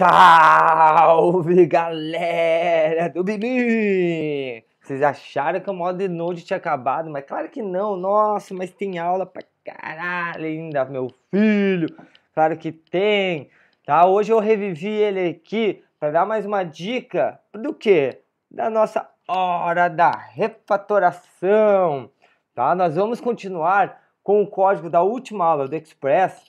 Salve galera do Bibi! Vocês acharam que o modo de noite tinha acabado, mas claro que não, nossa, mas tem aula pra caralho ainda, meu filho! Claro que tem, tá? Hoje eu revivi ele aqui para dar mais uma dica do que? Da nossa hora da refatoração, tá? Nós vamos continuar com o código da última aula do Express,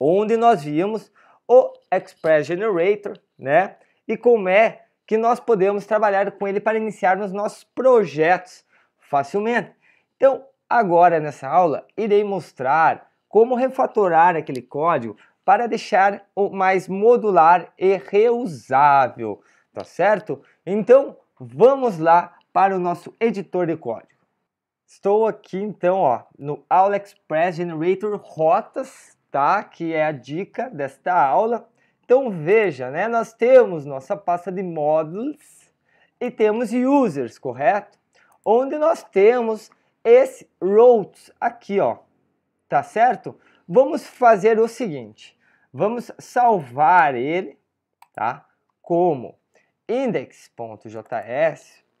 onde nós vimos o Express Generator, né? E como é que nós podemos trabalhar com ele para iniciarmos nossos projetos facilmente. Então, agora nessa aula, irei mostrar como refatorar aquele código para deixar o mais modular e reusável, tá certo? Então, vamos lá para o nosso editor de código. Estou aqui então ó, no Aula Express Generator Rotas, tá? Que é a dica desta aula. Então veja, né? Nós temos nossa pasta de models e temos users, correto? Onde nós temos esse routes aqui, ó. Tá certo? Vamos fazer o seguinte. Vamos salvar ele, tá? Como index.js,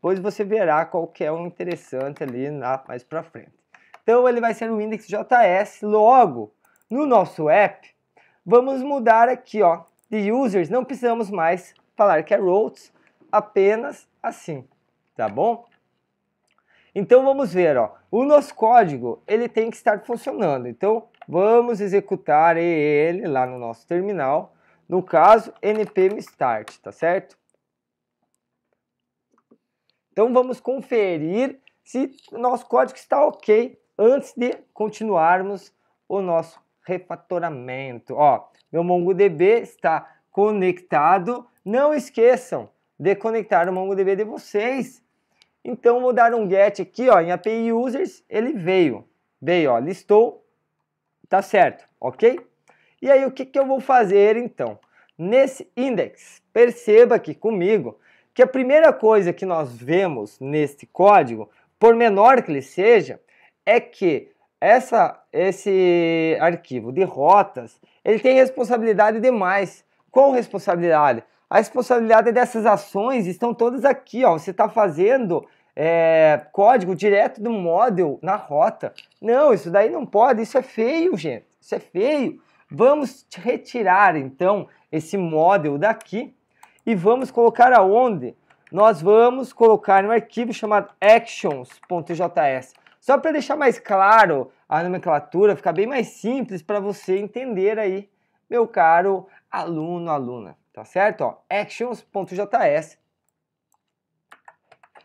pois você verá qual que é o interessante ali na, mais para frente. Então ele vai ser o index.js logo no nosso app, vamos mudar aqui ó, de users, não precisamos mais falar que é routes, apenas assim, tá bom? Então vamos ver, ó, o nosso código ele tem que estar funcionando, então vamos executar ele lá no nosso terminal, no caso npm start, tá certo? Então vamos conferir se nosso código está ok antes de continuarmos o nosso refatoramento. Ó, meu MongoDB está conectado. Não esqueçam de conectar o MongoDB de vocês. Então vou dar um get aqui, ó, em API users, ele veio. Veio, ó, listou. Tá certo, OK? E aí o que que eu vou fazer então? Nesse index, perceba aqui comigo que a primeira coisa que nós vemos neste código, por menor que ele seja, é que essa, esse arquivo de rotas, ele tem responsabilidade demais. Qual responsabilidade? A responsabilidade dessas ações estão todas aqui, ó. Você está fazendo é, código direto do model na rota. Não, isso daí não pode, isso é feio, gente. Isso é feio. Vamos retirar, então, esse model daqui e vamos colocar aonde? Nós vamos colocar no arquivo chamado actions.js. Só para deixar mais claro a nomenclatura, ficar bem mais simples para você entender aí, meu caro aluno, aluna, tá certo? Ó, actions.js.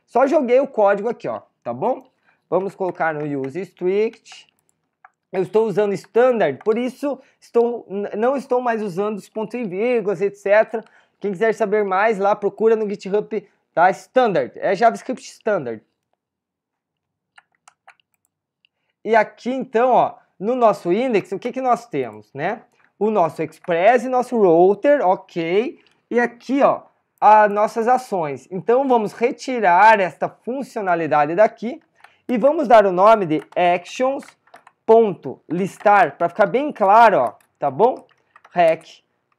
Só joguei o código aqui, ó, tá bom? Vamos colocar no use strict. Eu estou usando standard, por isso estou, não estou mais usando os pontos e vírgulas, etc. Quem quiser saber mais, lá procura no GitHub, tá? Standard, é JavaScript standard. E aqui então, ó, no nosso index, o que, que nós temos, né? O nosso express, nosso router, ok. E aqui, ó, as nossas ações. Então vamos retirar esta funcionalidade daqui e vamos dar o nome de actions.listar para ficar bem claro, ó, tá bom? Rec,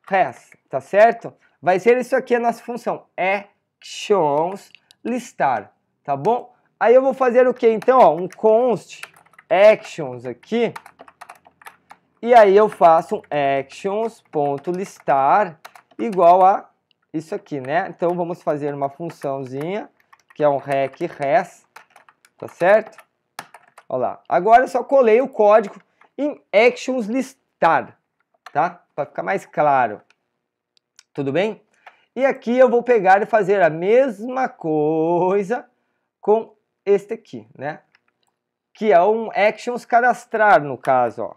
res, tá certo? Vai ser isso aqui a nossa função, actions listar, tá bom? Aí eu vou fazer o que então, ó, um const actions aqui. E aí eu faço um actions.listar igual a isso aqui, né? Então vamos fazer uma funçãozinha que é um rec res, tá certo? Olha lá. Agora eu só colei o código em actions listar, tá? Para ficar mais claro. Tudo bem? E aqui eu vou pegar e fazer a mesma coisa com este aqui, né? que é um actions cadastrar no caso, ó.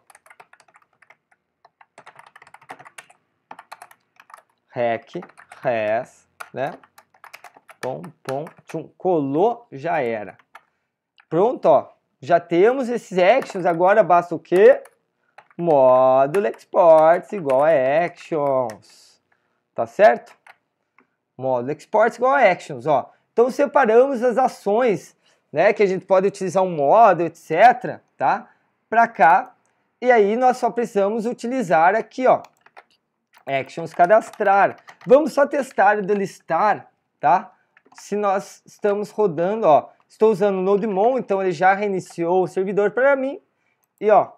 Rec, res, né? Pom, pom, tchum. Colou, já era. Pronto, ó. Já temos esses actions, agora basta o quê? Módulo exports igual a actions. Tá certo? Módulo exports igual a actions, ó. Então separamos as ações né, que a gente pode utilizar um modo, etc, tá? Para cá. E aí nós só precisamos utilizar aqui, ó, actions cadastrar. Vamos só testar e delistar, tá? Se nós estamos rodando, ó, estou usando o Nodemon, então ele já reiniciou o servidor para mim. E ó,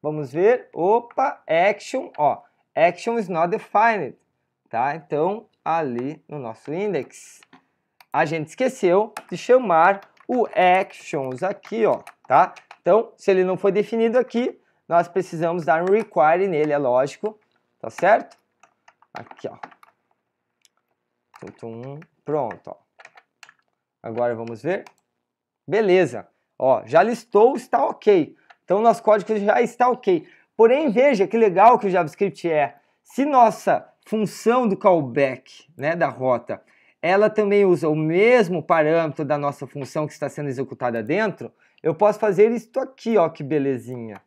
vamos ver, opa, action, ó, action is not defined, tá? Então, ali no nosso index, a gente esqueceu de chamar o actions aqui, ó, tá? Então, se ele não foi definido aqui, nós precisamos dar um require nele, é lógico, tá certo? Aqui, ó. Tum, Pronto, ó. Agora vamos ver. Beleza. Ó, já listou, está ok. Então, nosso código já está ok. Porém, veja que legal que o JavaScript é. Se nossa função do callback, né, da rota, ela também usa o mesmo parâmetro da nossa função que está sendo executada dentro, eu posso fazer isto aqui, ó, que belezinha.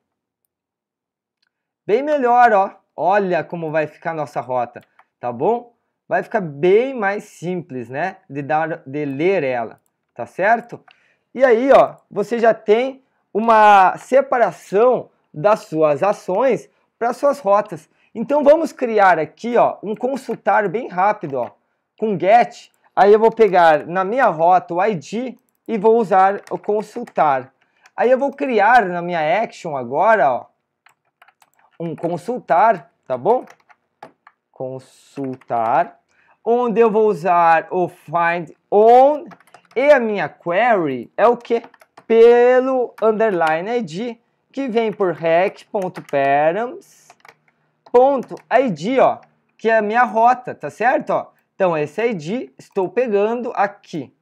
Bem melhor, ó. Olha como vai ficar a nossa rota, tá bom? Vai ficar bem mais simples, né, de, dar, de ler ela, tá certo? E aí, ó, você já tem uma separação das suas ações para suas rotas. Então vamos criar aqui, ó, um consultar bem rápido, ó com get, aí eu vou pegar na minha rota o id e vou usar o consultar. Aí eu vou criar na minha action agora, ó, um consultar, tá bom? Consultar, onde eu vou usar o find on e a minha query é o que? Pelo underline id, que vem por rec.params.id, ó, que é a minha rota, tá certo? Ó? Então, esse ID estou pegando aqui.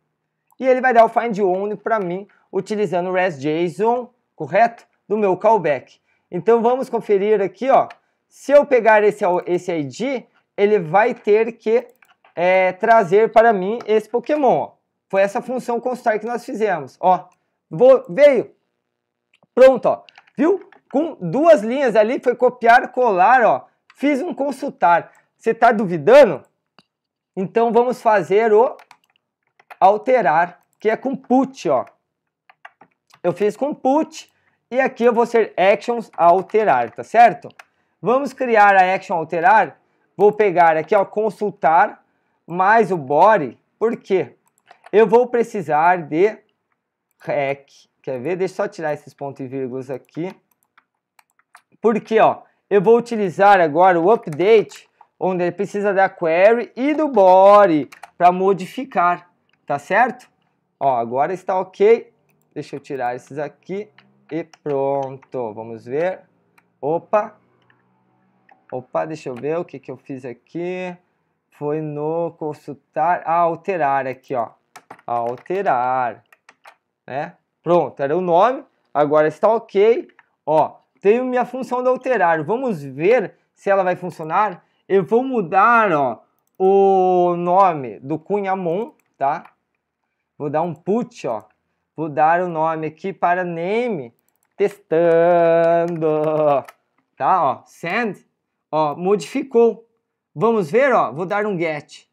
E ele vai dar o find only para mim, utilizando o ResJSON, correto? Do meu callback. Então, vamos conferir aqui, ó. Se eu pegar esse, esse ID, ele vai ter que é, trazer para mim esse Pokémon, ó. Foi essa função constar que nós fizemos, ó. Vou, veio. Pronto, ó. Viu? Com duas linhas ali, foi copiar, colar, ó. Fiz um consultar. Você está duvidando? Então vamos fazer o alterar, que é com put, ó. Eu fiz com put e aqui eu vou ser actions alterar, tá certo? Vamos criar a action alterar. Vou pegar aqui, ó, consultar mais o body. Por quê? Eu vou precisar de rec. Quer ver? Deixa eu só tirar esses pontos e vírgulas aqui. Porque, ó, eu vou utilizar agora o update onde ele precisa da query e do body para modificar, tá certo? Ó, agora está ok. Deixa eu tirar esses aqui e pronto. Vamos ver. Opa. Opa, deixa eu ver o que, que eu fiz aqui. Foi no consultar, ah, alterar aqui, ó. Alterar, né? Pronto, era o nome. Agora está ok. Ó, tenho minha função de alterar. Vamos ver se ela vai funcionar eu vou mudar ó, o nome do Cunhamon, tá? Vou dar um put, ó. Vou dar o nome aqui para name testando, tá? Ó, send, ó, modificou. Vamos ver, ó. Vou dar um get,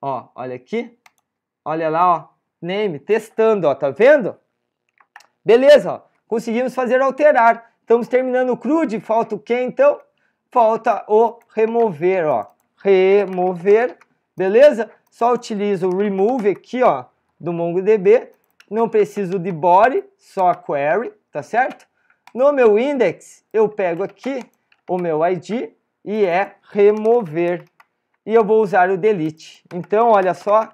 ó. Olha aqui, olha lá, ó. Name testando, ó. Tá vendo? Beleza, ó. Conseguimos fazer alterar. Estamos terminando o CRUD. Falta o quê, então? falta o remover, ó. Remover, beleza? Só utilizo o remove aqui, ó, do MongoDB. Não preciso de body, só query, tá certo? No meu index, eu pego aqui o meu ID e é remover. E eu vou usar o delete. Então, olha só,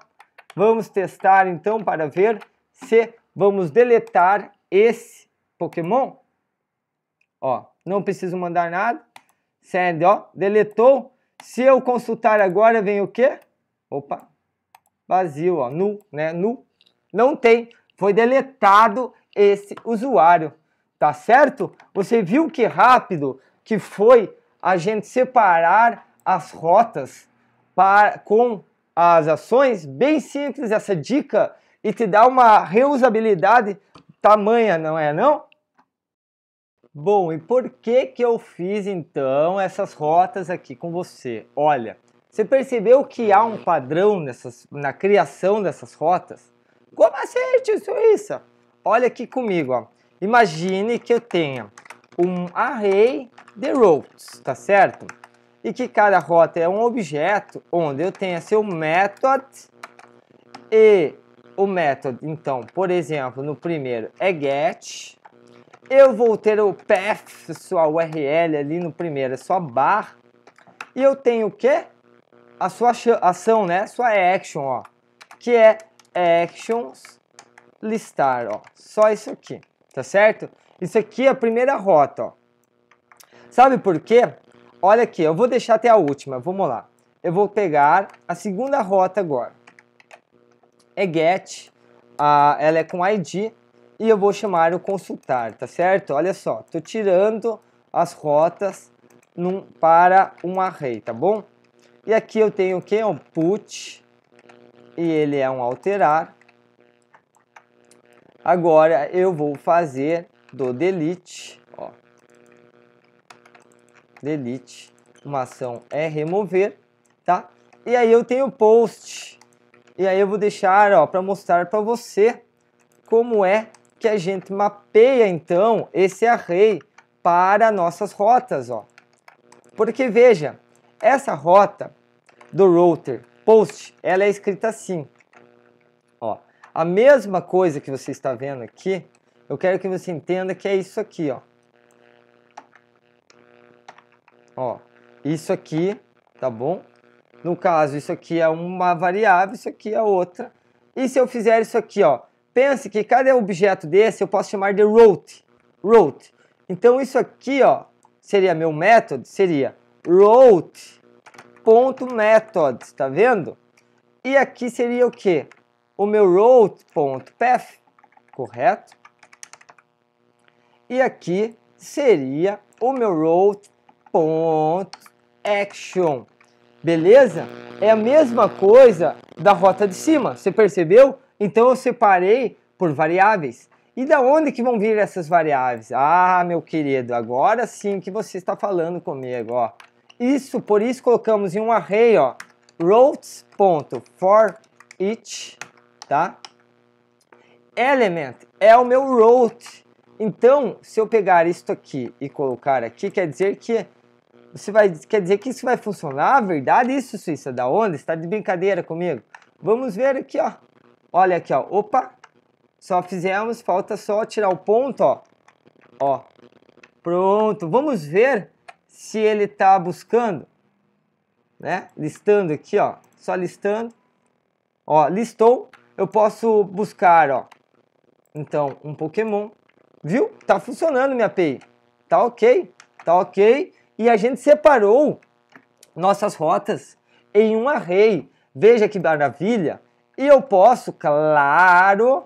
vamos testar então para ver se vamos deletar esse Pokémon. Ó, não preciso mandar nada send, ó, deletou. Se eu consultar agora, vem o quê? Opa, vazio, ó, nu, né, nu. Não tem, foi deletado esse usuário, tá certo? Você viu que rápido que foi a gente separar as rotas para, com as ações? Bem simples essa dica e te dá uma reusabilidade tamanha, não é não? Bom, e por que que eu fiz então essas rotas aqui com você? Olha, você percebeu que há um padrão nessas, na criação dessas rotas? Como acerte assim, Suíça? Olha aqui comigo, ó. Imagine que eu tenha um array de routes, tá certo? E que cada rota é um objeto onde eu tenha seu method e o método, então, por exemplo, no primeiro é get, eu vou ter o path, sua URL ali no primeiro, é só barra. E eu tenho o quê? A sua ação, né? Sua action, ó. Que é actions listar, ó. Só isso aqui, tá certo? Isso aqui é a primeira rota, ó. Sabe por quê? Olha aqui, eu vou deixar até a última, vamos lá. Eu vou pegar a segunda rota agora. É get, a, ela é com ID, e eu vou chamar o consultar, tá certo? Olha só, tô tirando as rotas num, para um array, tá bom? E aqui eu tenho o que? Um put, e ele é um alterar. Agora eu vou fazer do delete, ó, delete, uma ação é remover, tá? E aí eu tenho post, e aí eu vou deixar, ó, para mostrar para você como é que a gente mapeia então esse array para nossas rotas, ó. Porque veja, essa rota do router post, ela é escrita assim. Ó, a mesma coisa que você está vendo aqui, eu quero que você entenda que é isso aqui, ó. Ó, isso aqui, tá bom? No caso, isso aqui é uma variável, isso aqui é outra. E se eu fizer isso aqui, ó, pense que cada objeto desse eu posso chamar de route. route. Então isso aqui ó, seria meu método, seria route.method, tá vendo? E aqui seria o que? O meu route.path, correto? E aqui seria o meu route.action, beleza? É a mesma coisa da rota de cima, você percebeu? Então eu separei por variáveis. E da onde que vão vir essas variáveis? Ah, meu querido, agora sim que você está falando comigo, ó. Isso, por isso colocamos em um array, ó, each, tá? Element é o meu road. Então, se eu pegar isto aqui e colocar aqui, quer dizer que você vai, quer dizer que isso vai funcionar? A verdade, é isso, Suíça, da onde? Está de brincadeira comigo? Vamos ver aqui, ó. Olha aqui, ó. Opa! Só fizemos, falta só tirar o ponto, ó. Ó. Pronto. Vamos ver se ele tá buscando, né? Listando aqui, ó. Só listando. Ó, listou. Eu posso buscar, ó. Então, um Pokémon. Viu? Tá funcionando minha API. Tá ok. Tá ok. E a gente separou nossas rotas em um array. Veja que maravilha. E eu posso, claro,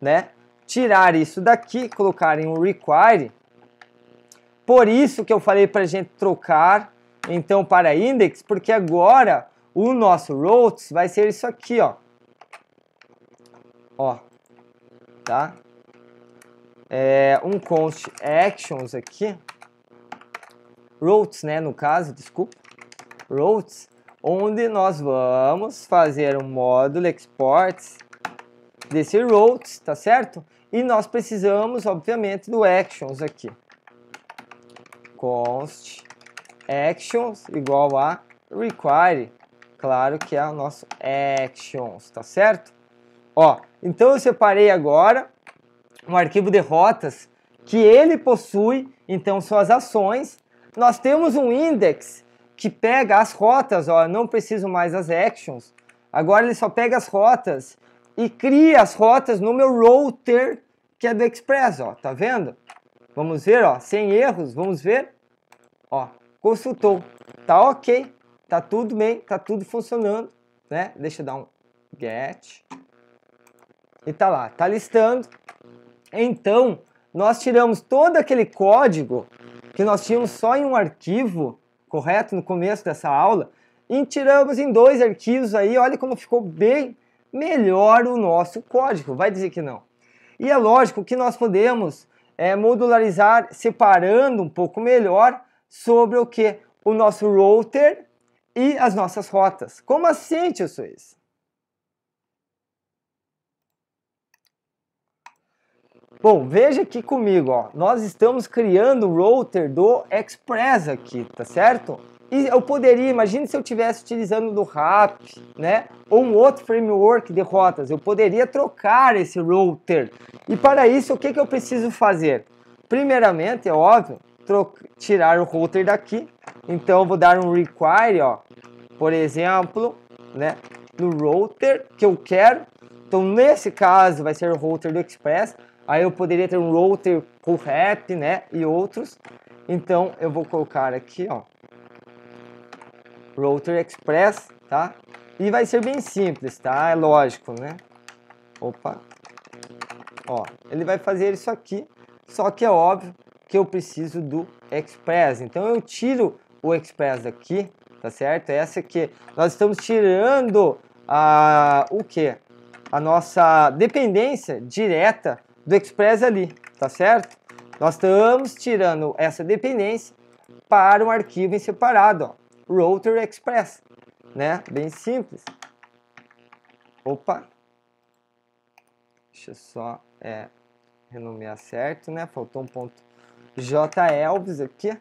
né, tirar isso daqui, colocar em um require. Por isso que eu falei para a gente trocar, então, para index, porque agora o nosso routes vai ser isso aqui, ó. Ó, tá? É, um const actions aqui. Routes, né, no caso, desculpa. Routes onde nós vamos fazer o um módulo exports desse routes, tá certo? E nós precisamos, obviamente, do actions aqui. const actions igual a require. Claro que é o nosso actions, tá certo? Ó, então eu separei agora um arquivo de rotas que ele possui, então suas ações. Nós temos um index que pega as rotas, ó, não preciso mais as actions. Agora ele só pega as rotas e cria as rotas no meu router que é do Express, ó, tá vendo? Vamos ver, ó, sem erros, vamos ver. Ó, consultou, tá ok, tá tudo bem, tá tudo funcionando, né? Deixa eu dar um get e tá lá, tá listando. Então, nós tiramos todo aquele código que nós tínhamos só em um arquivo correto? No começo dessa aula. E tiramos em dois arquivos aí, olha como ficou bem melhor o nosso código, vai dizer que não. E é lógico que nós podemos é, modularizar separando um pouco melhor sobre o que? O nosso router e as nossas rotas. Como assim, tio Suíça? Bom, veja aqui comigo, ó. Nós estamos criando o router do Express aqui, tá certo? E eu poderia, imagine se eu estivesse utilizando do RAP, né? Ou um outro framework de rotas, eu poderia trocar esse router. E para isso, o que, que eu preciso fazer? Primeiramente, é óbvio, tirar o router daqui. Então, eu vou dar um require, ó. Por exemplo, né? No router que eu quero. Então, nesse caso, vai ser o router do Express. Aí eu poderia ter um router com rap, né? E outros. Então eu vou colocar aqui, ó. Router Express, tá? E vai ser bem simples, tá? É lógico, né? Opa. Ó, ele vai fazer isso aqui. Só que é óbvio que eu preciso do Express. Então eu tiro o Express daqui, tá certo? É essa aqui. Nós estamos tirando a, ah, o que? A nossa dependência direta do Express ali, tá certo? Nós estamos tirando essa dependência para um arquivo em separado, ó, Router Express, né? Bem simples. Opa. Deixa eu só é, renomear certo, né? Faltou um ponto J Elvis aqui,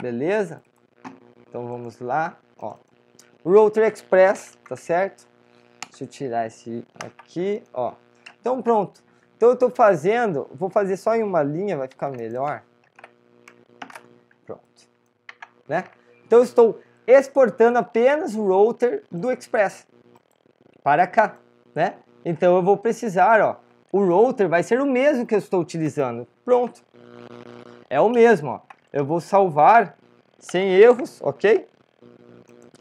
beleza? Então vamos lá, ó. Router Express, tá certo? Deixa eu tirar esse aqui, ó. Então pronto, então eu estou fazendo, vou fazer só em uma linha, vai ficar melhor. Pronto. Né? Então eu estou exportando apenas o router do Express para cá, né? Então eu vou precisar, ó, o router vai ser o mesmo que eu estou utilizando. Pronto. É o mesmo, ó. Eu vou salvar sem erros, OK?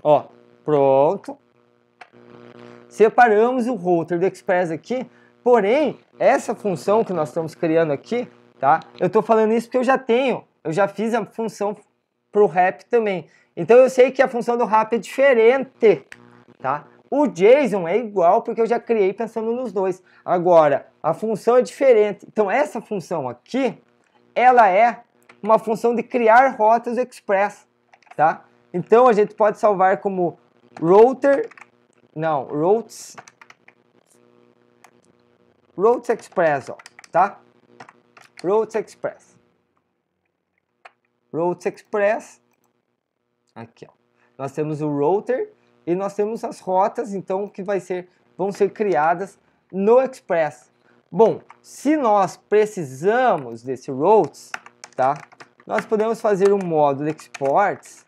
Ó, pronto. Separamos o router do Express aqui Porém, essa função que nós estamos criando aqui, tá? Eu estou falando isso porque eu já tenho, eu já fiz a função para o rap também. Então eu sei que a função do rap é diferente, tá? O JSON é igual porque eu já criei pensando nos dois. Agora, a função é diferente. Então essa função aqui, ela é uma função de criar rotas express, tá? Então a gente pode salvar como router, não, routes Roads Express, ó, tá? Roads Express. Roads Express. Aqui, ó. Nós temos o router e nós temos as rotas, então, que vai ser, vão ser criadas no Express. Bom, se nós precisamos desse routes, tá? Nós podemos fazer um módulo exports,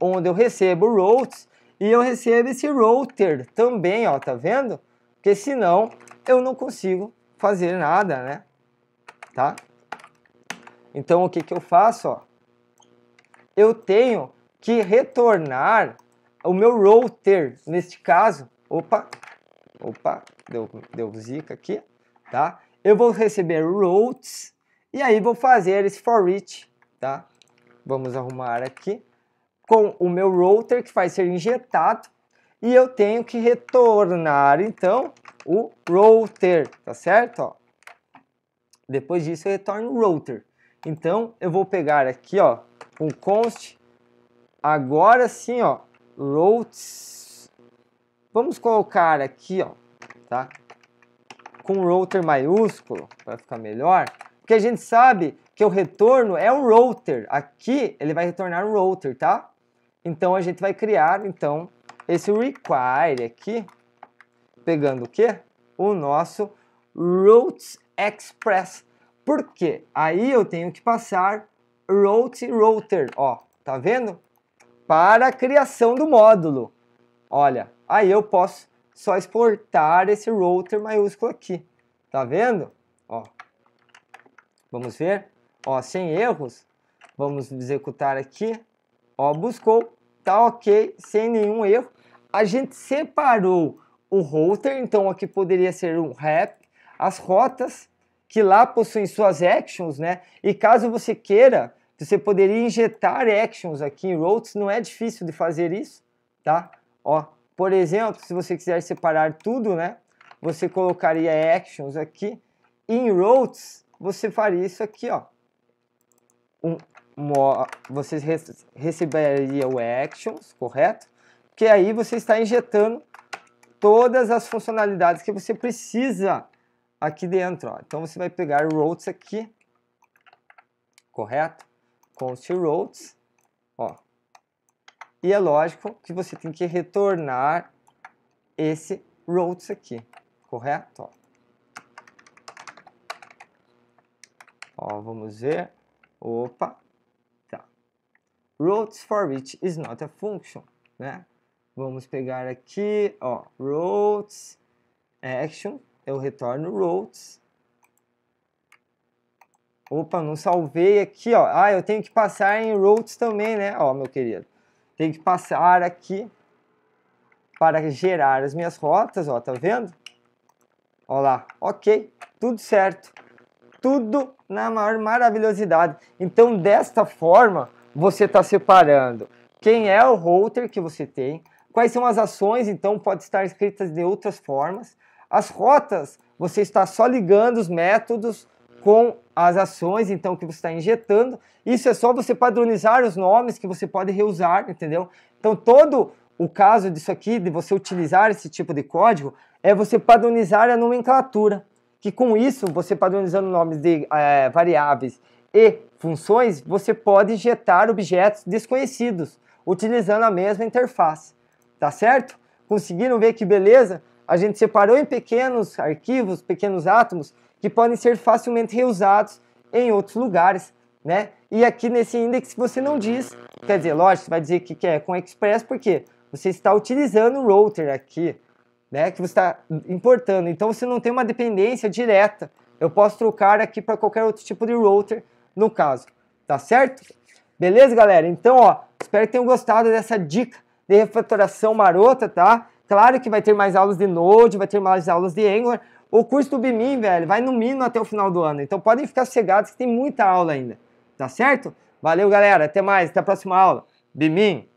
onde eu recebo routes e eu recebo esse router também, ó, tá vendo? Porque senão eu não consigo fazer nada, né? Tá? Então o que, que eu faço? Ó? Eu tenho que retornar o meu router, neste caso. Opa, opa, deu, deu zica aqui, tá? Eu vou receber routes e aí vou fazer esse for each, tá? Vamos arrumar aqui com o meu router que vai ser injetado e eu tenho que retornar então o router, tá certo? Ó. Depois disso eu retorno o router. Então eu vou pegar aqui, ó, um const agora sim, ó, routes. Vamos colocar aqui, ó, tá? Com router maiúsculo, para ficar melhor, porque a gente sabe que o retorno é o router. Aqui ele vai retornar o router, tá? Então a gente vai criar então esse require aqui, pegando o quê? O nosso routes express. Por quê? Aí eu tenho que passar route router, ó, tá vendo? Para a criação do módulo. Olha, aí eu posso só exportar esse router maiúsculo aqui. Tá vendo? Ó. Vamos ver? Ó, sem erros. Vamos executar aqui. Ó, buscou. Tá ok, sem nenhum erro. A gente separou o router, então aqui poderia ser um wrap, as rotas, que lá possuem suas actions, né? E caso você queira, você poderia injetar actions aqui em routes, não é difícil de fazer isso, tá? Ó, por exemplo, se você quiser separar tudo, né? Você colocaria actions aqui, em routes, você faria isso aqui, ó. Um, uma, você receberia o actions, correto? porque aí você está injetando todas as funcionalidades que você precisa aqui dentro. Ó. Então você vai pegar routes aqui, correto? Const routes, ó. E é lógico que você tem que retornar esse routes aqui, correto? Ó. ó vamos ver. Opa, tá. Routes for which is not a function, né? Vamos pegar aqui, ó, roads action, eu retorno roads Opa, não salvei aqui, ó. Ah, eu tenho que passar em roads também, né? Ó, meu querido. Tenho que passar aqui para gerar as minhas rotas, ó, tá vendo? Ó lá, ok, tudo certo. Tudo na maior maravilhosidade. Então, desta forma, você está separando quem é o router que você tem, Quais são as ações, então, pode estar escritas de outras formas. As rotas, você está só ligando os métodos com as ações, então, que você está injetando. Isso é só você padronizar os nomes que você pode reusar, entendeu? Então, todo o caso disso aqui, de você utilizar esse tipo de código, é você padronizar a nomenclatura. Que com isso, você padronizando nomes de é, variáveis e funções, você pode injetar objetos desconhecidos, utilizando a mesma interface tá certo? Conseguiram ver que beleza? A gente separou em pequenos arquivos, pequenos átomos, que podem ser facilmente reusados em outros lugares, né? E aqui nesse index você não diz, quer dizer, lógico, você vai dizer que é com Express, porque você está utilizando o router aqui, né? Que você está importando, então você não tem uma dependência direta. Eu posso trocar aqui para qualquer outro tipo de router, no caso, tá certo? Beleza, galera? Então, ó, espero que tenham gostado dessa dica de refatoração marota, tá? Claro que vai ter mais aulas de Node, vai ter mais aulas de Angular. O curso do BIMIN, velho, vai no mínimo até o final do ano. Então podem ficar cegados que tem muita aula ainda. Tá certo? Valeu, galera. Até mais. Até a próxima aula. BIMIN.